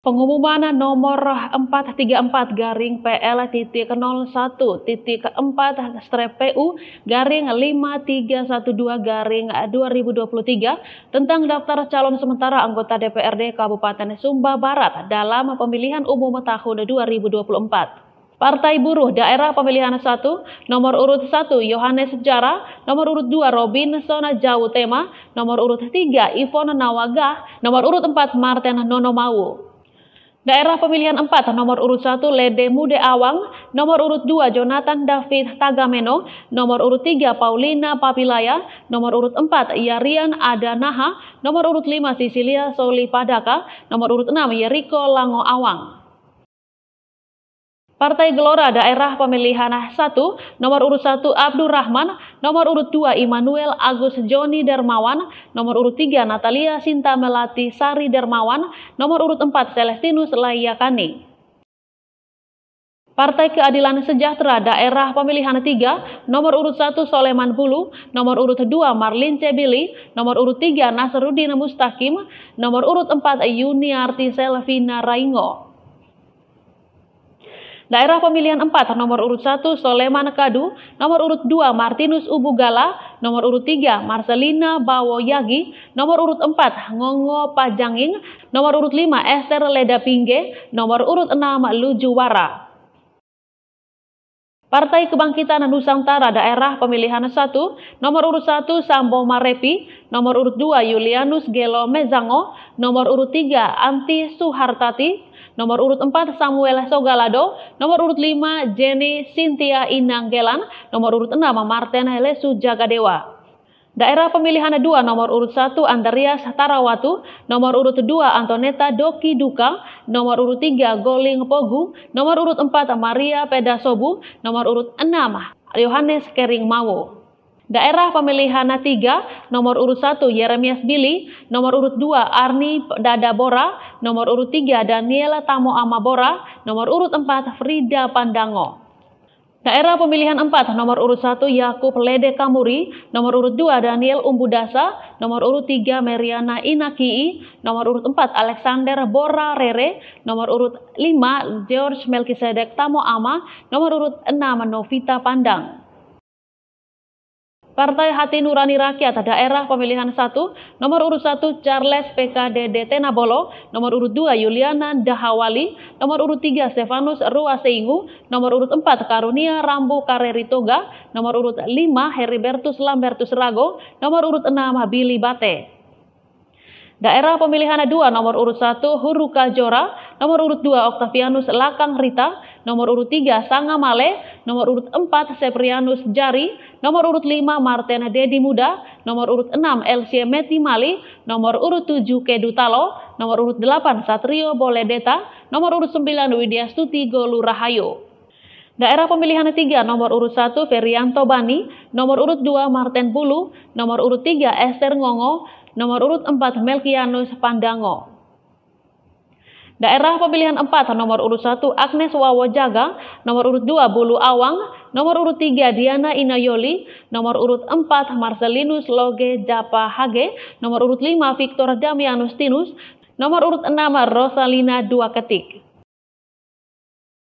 Pengumuman nomor 434 garing PL.01.4 titik 4 strep PU garing 5312 garing 2023 tentang daftar calon sementara anggota DPRD Kabupaten Sumba Barat dalam pemilihan umum tahun 2024. Partai Buruh Daerah Pemilihan 1, nomor urut 1 Yohanes Sejarah, nomor urut 2 Sona Jauh Tema, nomor urut 3 Ivon Nawagah, nomor urut 4 Martin Nonomawu. Daerah pemilihan 4, nomor urut 1 Lede Mude Awang, nomor urut 2 Jonathan David Tagameno, nomor urut 3 Paulina Papilaya, nomor urut 4 Yarian Adanaha, nomor urut 5 Sisilia Soli Padaka, nomor urut 6 Yeriko Lango Awang. Partai Gelora Daerah Pemilihan 1, nomor urut 1 Abdurrahman, nomor urut 2 Immanuel Agus Joni Dermawan, nomor urut 3 Natalia Sinta Melati Sari Dermawan, nomor urut 4 Celestinus Layakani. Partai Keadilan Sejahtera Daerah Pemilihan 3, nomor urut 1 Soleman Bulu, nomor urut 2 Marlin Cebili, nomor urut 3 Nasruddin Mustakim, nomor urut 4 Yuniarti Selvina Raingo. Daerah pemilihan 4 nomor urut 1 Soleman Kadu, nomor urut 2 Martinus Ubugala, nomor urut 3 Marcelina Bawoyagi, nomor urut 4 Ngongo Pajanging, nomor urut 5 Esther Leda Pingge, nomor urut 6 Lujuwara. Partai Kebangkitan Nusantara Daerah Pemilihan 1, nomor urut 1 Sambo Marepi, nomor urut 2 Julianus Gelo Mezango, nomor urut 3 Anti Suhartati, Nomor urut 4 Samuel Sogalado, nomor urut 5 Jenny Cynthia Inanggelan, nomor urut 6 Martin Lesu Jagadewa. Daerah pemilihan 2 nomor urut 1 Andreas Tarawatu, nomor urut 2 Antoneta Doki Duka, nomor urut 3 Goling Pogu, nomor urut 4 Maria Pedasobu, nomor urut 6 Yohanes Kering Mawo. Daerah pemilihan 3, nomor urut 1 Yeremias Billy, nomor urut 2 Arni Dadabora, nomor urut 3 Daniela Tamo Amabora, nomor urut 4 Frida Pandango. Daerah pemilihan 4, nomor urut 1 Yakub Lede Kamuri, nomor urut 2 Daniel Umbudasa, nomor urut 3 Meriana Inakii, nomor urut 4 Alexander Bora Rere, nomor urut 5 George Melkisedek Tamo Ama, nomor urut 6 Novita Pandang. Partai Hati Nurani Rakyat Daerah Pemilihan 1, nomor urut 1 Charles PKDD Tenabolo, nomor urut 2 Yuliana Dahawali, nomor urut 3 Stefanus Ruaseingu, nomor urut 4 Karunia Rambu Kareri Toga, nomor urut 5 Heribertus Lambertus Rago, nomor urut 6 Billy Bate. Daerah pemilihan 2 nomor urut 1 Huruka Jora, nomor urut 2 Oktavianus Lakang Rita, nomor urut 3 Sanga Male, nomor urut 4 Seprianus Jari, nomor urut 5 Martena Dedi Muda, nomor urut 6 LC Meti Mali, nomor urut 7 Kedu Talo, nomor urut 8 Satrio Boledeta, nomor urut 9 Widya Stuti Golu Rahayu. Daerah pemilihan 3, nomor urut 1 Ferianto Bani, nomor urut 2 Marten Bulu, nomor urut 3 Esther Ngongo, nomor urut 4 Melkianus Pandango. Daerah pemilihan 4 nomor urut 1 Agnes Wawo Jagang, nomor urut 2 Bulu Awang, nomor urut 3 Diana Inayoli, nomor urut 4 Marcelinus Loge Japa Hage, nomor urut 5 Victor Damianus Tinus, nomor urut 6 Rosalina Dua Ketik.